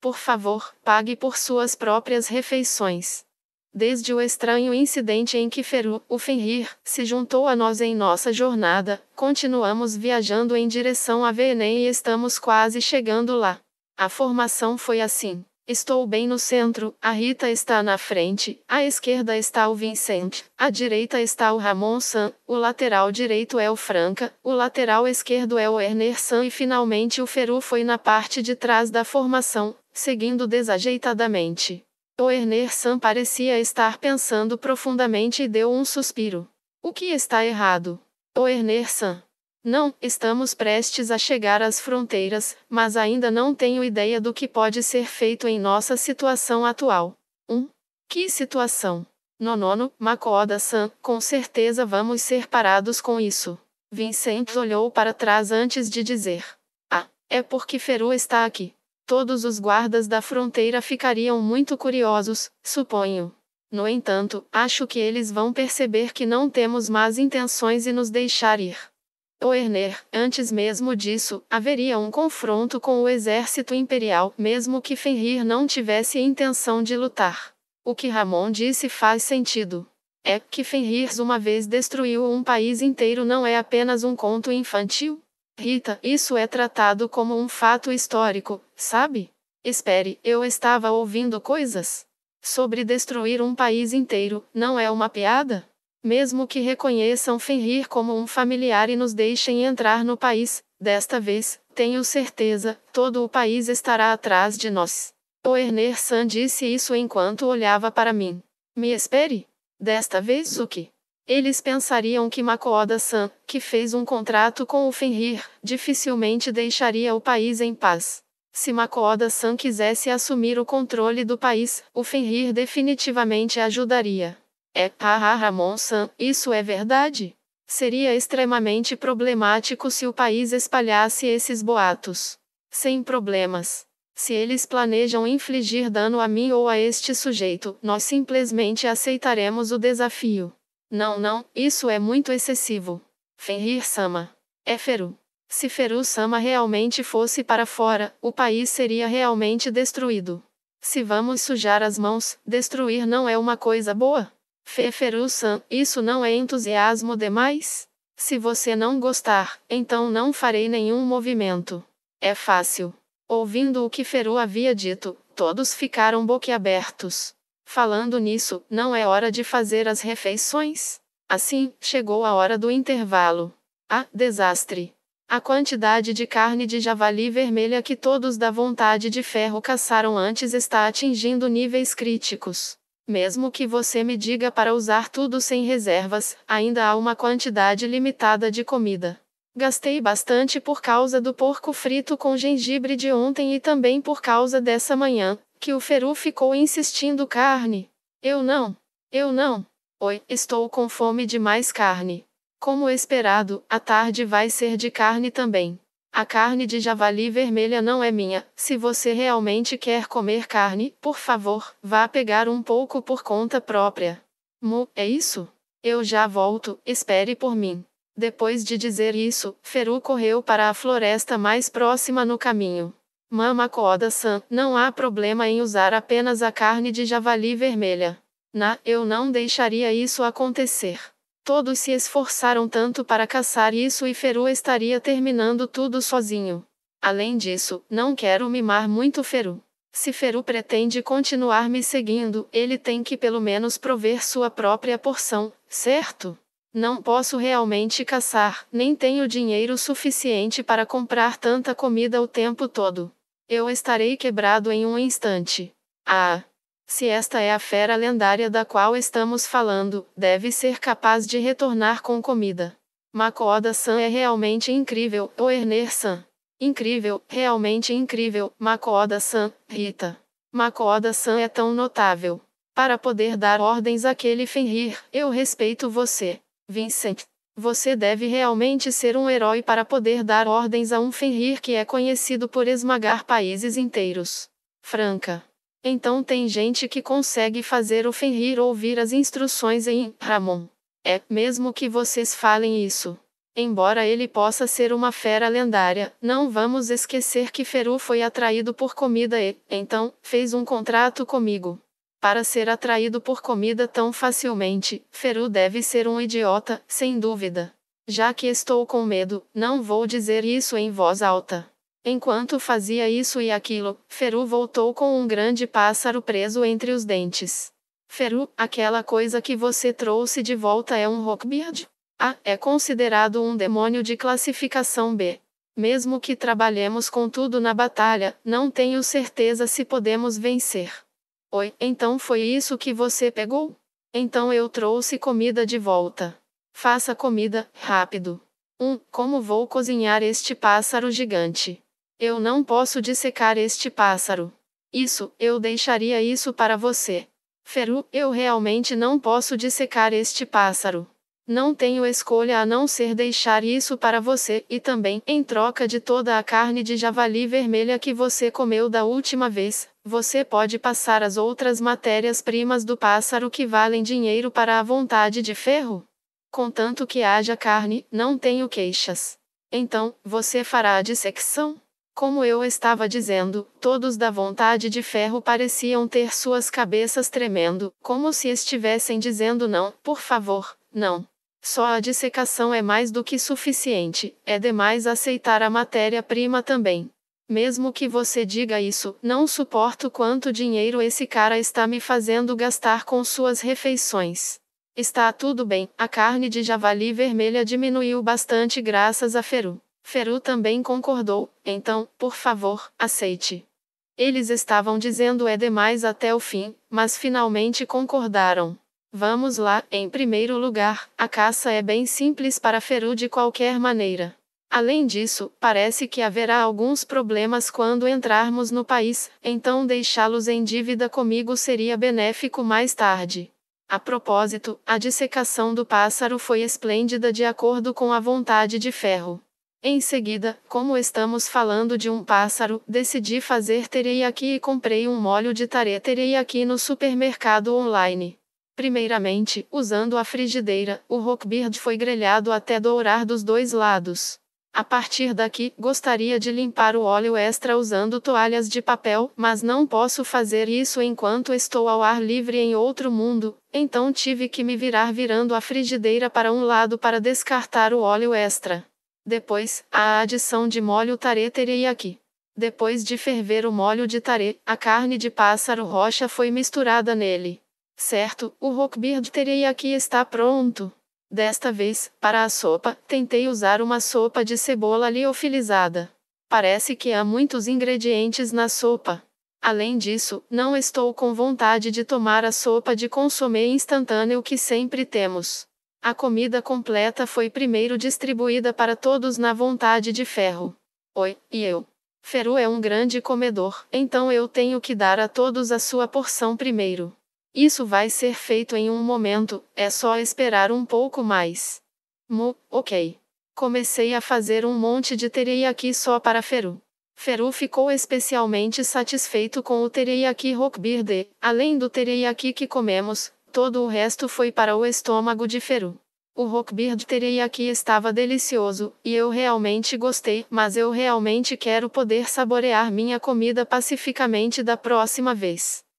Por favor, pague por suas próprias refeições. Desde o estranho incidente em que Feru, o Fenrir, se juntou a nós em nossa jornada, continuamos viajando em direção a Venem e estamos quase chegando lá. A formação foi assim. Estou bem no centro, a Rita está na frente, à esquerda está o Vincent, à direita está o Ramon San, o lateral direito é o Franca, o lateral esquerdo é o Erner San e finalmente o Feru foi na parte de trás da formação, seguindo desajeitadamente. O Ernerson san parecia estar pensando profundamente e deu um suspiro. O que está errado? O Ernerson? san Não, estamos prestes a chegar às fronteiras, mas ainda não tenho ideia do que pode ser feito em nossa situação atual. 1. Um, que situação? Nonono, Makoda-san, com certeza vamos ser parados com isso. Vincent olhou para trás antes de dizer. Ah, é porque Feru está aqui. Todos os guardas da fronteira ficariam muito curiosos, suponho. No entanto, acho que eles vão perceber que não temos más intenções e nos deixar ir. O Erner, antes mesmo disso, haveria um confronto com o exército imperial, mesmo que Fenrir não tivesse intenção de lutar. O que Ramon disse faz sentido. É que Fenrir uma vez destruiu um país inteiro não é apenas um conto infantil? Rita, isso é tratado como um fato histórico, sabe? Espere, eu estava ouvindo coisas sobre destruir um país inteiro, não é uma piada? Mesmo que reconheçam Fenrir como um familiar e nos deixem entrar no país, desta vez, tenho certeza, todo o país estará atrás de nós. O Erner San disse isso enquanto olhava para mim. Me espere? Desta vez o que? Eles pensariam que Makoda-san, que fez um contrato com o Fenrir, dificilmente deixaria o país em paz. Se Makoda-san quisesse assumir o controle do país, o Fenrir definitivamente ajudaria. É, ha Ramon-san, isso é verdade? Seria extremamente problemático se o país espalhasse esses boatos. Sem problemas. Se eles planejam infligir dano a mim ou a este sujeito, nós simplesmente aceitaremos o desafio. Não, não, isso é muito excessivo. Fenrir-sama. é Feru. Se Feru-sama realmente fosse para fora, o país seria realmente destruído. Se vamos sujar as mãos, destruir não é uma coisa boa? Feferu-san, isso não é entusiasmo demais? Se você não gostar, então não farei nenhum movimento. É fácil. Ouvindo o que Feru havia dito, todos ficaram boquiabertos. Falando nisso, não é hora de fazer as refeições? Assim, chegou a hora do intervalo. Ah, desastre! A quantidade de carne de javali vermelha que todos da vontade de ferro caçaram antes está atingindo níveis críticos. Mesmo que você me diga para usar tudo sem reservas, ainda há uma quantidade limitada de comida. Gastei bastante por causa do porco frito com gengibre de ontem e também por causa dessa manhã, que o Feru ficou insistindo carne. Eu não. Eu não. Oi, estou com fome de mais carne. Como esperado, a tarde vai ser de carne também. A carne de javali vermelha não é minha. Se você realmente quer comer carne, por favor, vá pegar um pouco por conta própria. Mu, é isso? Eu já volto, espere por mim. Depois de dizer isso, Feru correu para a floresta mais próxima no caminho. Mama Koda-san, não há problema em usar apenas a carne de javali vermelha. Na, eu não deixaria isso acontecer. Todos se esforçaram tanto para caçar isso e Feru estaria terminando tudo sozinho. Além disso, não quero mimar muito Feru. Se Feru pretende continuar me seguindo, ele tem que pelo menos prover sua própria porção, certo? Não posso realmente caçar, nem tenho dinheiro suficiente para comprar tanta comida o tempo todo. Eu estarei quebrado em um instante. Ah! Se esta é a fera lendária da qual estamos falando, deve ser capaz de retornar com comida. Makoda-san é realmente incrível, Oerner-san. Incrível, realmente incrível, Makoda-san, Rita. Makoda-san é tão notável. Para poder dar ordens àquele Fenrir, eu respeito você. Vincent. Você deve realmente ser um herói para poder dar ordens a um Fenrir que é conhecido por esmagar países inteiros. Franca. Então tem gente que consegue fazer o Fenrir ouvir as instruções em Ramon. É mesmo que vocês falem isso. Embora ele possa ser uma fera lendária, não vamos esquecer que Feru foi atraído por comida e, então, fez um contrato comigo. Para ser atraído por comida tão facilmente, Feru deve ser um idiota, sem dúvida. Já que estou com medo, não vou dizer isso em voz alta. Enquanto fazia isso e aquilo, Feru voltou com um grande pássaro preso entre os dentes. Feru, aquela coisa que você trouxe de volta é um rockbeard? A ah, é considerado um demônio de classificação B. Mesmo que trabalhemos com tudo na batalha, não tenho certeza se podemos vencer. Oi, então foi isso que você pegou? Então eu trouxe comida de volta. Faça comida, rápido. 1. Um, como vou cozinhar este pássaro gigante? Eu não posso dissecar este pássaro. Isso, eu deixaria isso para você. Feru, eu realmente não posso dissecar este pássaro. Não tenho escolha a não ser deixar isso para você e também, em troca de toda a carne de javali vermelha que você comeu da última vez, você pode passar as outras matérias-primas do pássaro que valem dinheiro para a vontade de ferro? Contanto que haja carne, não tenho queixas. Então, você fará a dissecção? Como eu estava dizendo, todos da vontade de ferro pareciam ter suas cabeças tremendo, como se estivessem dizendo não, por favor, não. Só a dissecação é mais do que suficiente, é demais aceitar a matéria-prima também. Mesmo que você diga isso, não suporto quanto dinheiro esse cara está me fazendo gastar com suas refeições. Está tudo bem, a carne de javali vermelha diminuiu bastante graças a Feru. Feru também concordou, então, por favor, aceite. Eles estavam dizendo é demais até o fim, mas finalmente concordaram. Vamos lá, em primeiro lugar, a caça é bem simples para Feru de qualquer maneira. Além disso, parece que haverá alguns problemas quando entrarmos no país, então deixá-los em dívida comigo seria benéfico mais tarde. A propósito, a dissecação do pássaro foi esplêndida de acordo com a vontade de ferro. Em seguida, como estamos falando de um pássaro, decidi fazer terei aqui e comprei um molho de tare terei aqui no supermercado online. Primeiramente, usando a frigideira, o rockbird foi grelhado até dourar dos dois lados. A partir daqui, gostaria de limpar o óleo extra usando toalhas de papel, mas não posso fazer isso enquanto estou ao ar livre em outro mundo, então tive que me virar virando a frigideira para um lado para descartar o óleo extra. Depois, a adição de molho tare teria aqui. Depois de ferver o molho de tare, a carne de pássaro rocha foi misturada nele. Certo, o Rockbeard terei aqui está pronto. Desta vez, para a sopa, tentei usar uma sopa de cebola liofilizada. Parece que há muitos ingredientes na sopa. Além disso, não estou com vontade de tomar a sopa de consomê instantâneo que sempre temos. A comida completa foi primeiro distribuída para todos na vontade de ferro. Oi, e eu. Feru é um grande comedor, então eu tenho que dar a todos a sua porção primeiro. Isso vai ser feito em um momento, é só esperar um pouco mais. Mu, ok. Comecei a fazer um monte de teriyaki só para Feru. Feru ficou especialmente satisfeito com o teriyaki rockbird, além do teriyaki que comemos, todo o resto foi para o estômago de Feru. O rockbird teriyaki estava delicioso, e eu realmente gostei, mas eu realmente quero poder saborear minha comida pacificamente da próxima vez.